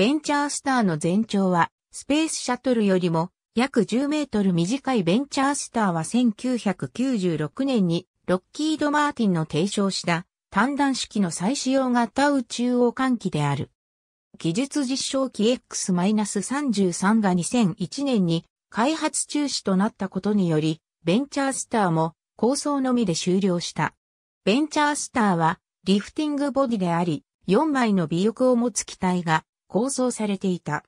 ベンチャースターの全長は、スペースシャトルよりも約10メートル短いベンチャースターは1996年にロッキード・マーティンの提唱した単弾式の再使用型宇宙王換気である。技術実証機 X-33 が2001年に開発中止となったことにより、ベンチャースターも構想のみで終了した。ベンチャースターはリフティングボディであり、4枚の尾翼を持つ機体が構想されていた。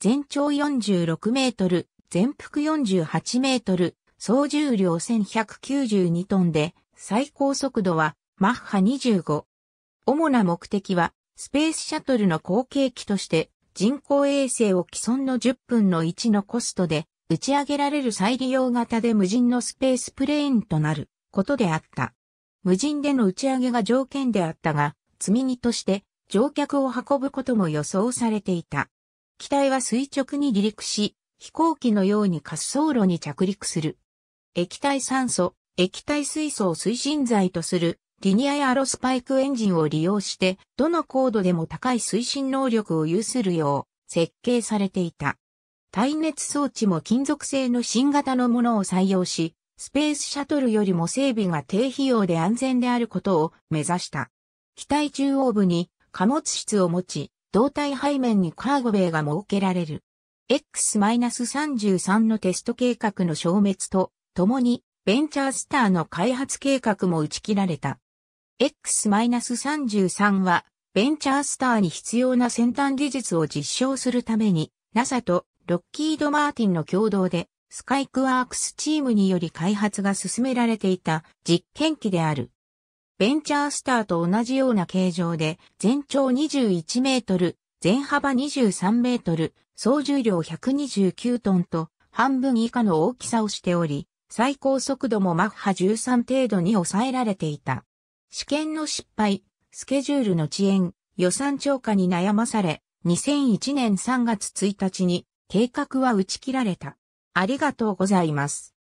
全長46メートル、全幅48メートル、総重量1192トンで、最高速度はマッハ25。主な目的は、スペースシャトルの後継機として、人工衛星を既存の10分の1のコストで、打ち上げられる再利用型で無人のスペースプレーンとなることであった。無人での打ち上げが条件であったが、積み荷として乗客を運ぶことも予想されていた。機体は垂直に離陸し、飛行機のように滑走路に着陸する。液体酸素、液体水素を推進剤とするリニアやアロスパイクエンジンを利用して、どの高度でも高い推進能力を有するよう設計されていた。耐熱装置も金属製の新型のものを採用し、スペースシャトルよりも整備が低費用で安全であることを目指した。機体中央部に貨物室を持ち、胴体背面にカーゴベイが設けられる。X-33 のテスト計画の消滅と、共に、ベンチャースターの開発計画も打ち切られた。X-33 は、ベンチャースターに必要な先端技術を実証するために、NASA とロッキード・マーティンの共同で、スカイクワークスチームにより開発が進められていた実験機である。ベンチャースターと同じような形状で、全長21メートル、全幅23メートル、総重量129トンと、半分以下の大きさをしており、最高速度もマッハ13程度に抑えられていた。試験の失敗、スケジュールの遅延、予算超過に悩まされ、2001年3月1日に計画は打ち切られた。ありがとうございます。